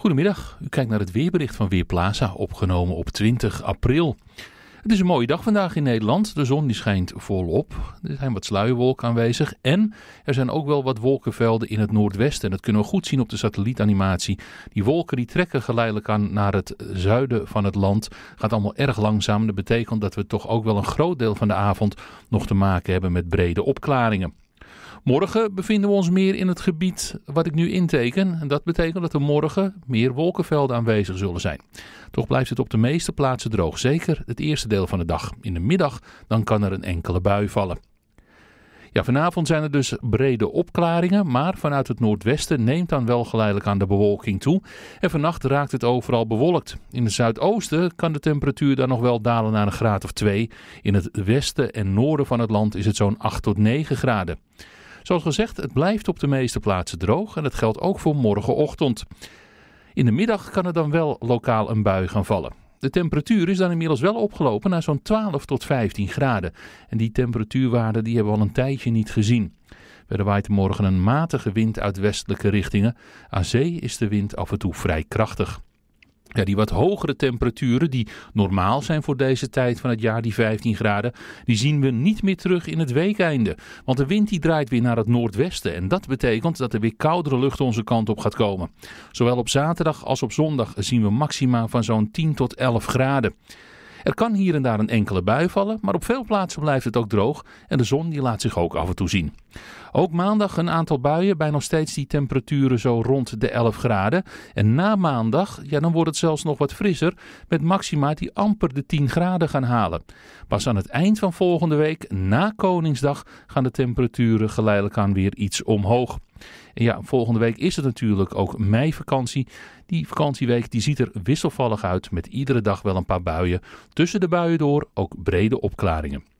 Goedemiddag, u kijkt naar het weerbericht van Weerplaza, opgenomen op 20 april. Het is een mooie dag vandaag in Nederland. De zon die schijnt volop. Er zijn wat sluierwolken aanwezig. En er zijn ook wel wat wolkenvelden in het noordwesten. En dat kunnen we goed zien op de satellietanimatie. Die wolken die trekken geleidelijk aan naar het zuiden van het land. Gaat allemaal erg langzaam. Dat betekent dat we toch ook wel een groot deel van de avond nog te maken hebben met brede opklaringen. Morgen bevinden we ons meer in het gebied wat ik nu inteken. En dat betekent dat er morgen meer wolkenvelden aanwezig zullen zijn. Toch blijft het op de meeste plaatsen droog, zeker het eerste deel van de dag. In de middag dan kan er een enkele bui vallen. Ja, vanavond zijn er dus brede opklaringen, maar vanuit het noordwesten neemt dan wel geleidelijk aan de bewolking toe. En vannacht raakt het overal bewolkt. In het zuidoosten kan de temperatuur dan nog wel dalen naar een graad of 2. In het westen en noorden van het land is het zo'n 8 tot 9 graden. Zoals gezegd, het blijft op de meeste plaatsen droog en dat geldt ook voor morgenochtend. In de middag kan er dan wel lokaal een bui gaan vallen de temperatuur is dan inmiddels wel opgelopen naar zo'n 12 tot 15 graden. En die temperatuurwaarden die hebben we al een tijdje niet gezien. Verder waait morgen een matige wind uit westelijke richtingen. Aan zee is de wind af en toe vrij krachtig. Ja, die wat hogere temperaturen die normaal zijn voor deze tijd van het jaar, die 15 graden, die zien we niet meer terug in het weekeinde. Want de wind die draait weer naar het noordwesten en dat betekent dat er weer koudere lucht onze kant op gaat komen. Zowel op zaterdag als op zondag zien we maxima van zo'n 10 tot 11 graden. Er kan hier en daar een enkele bui vallen, maar op veel plaatsen blijft het ook droog en de zon die laat zich ook af en toe zien. Ook maandag een aantal buien bij nog steeds die temperaturen zo rond de 11 graden. En na maandag, ja, dan wordt het zelfs nog wat frisser met maxima die amper de 10 graden gaan halen. Pas aan het eind van volgende week, na Koningsdag, gaan de temperaturen geleidelijk aan weer iets omhoog. En ja, volgende week is het natuurlijk ook meivakantie. Die vakantieweek die ziet er wisselvallig uit met iedere dag wel een paar buien. Tussen de buien door ook brede opklaringen.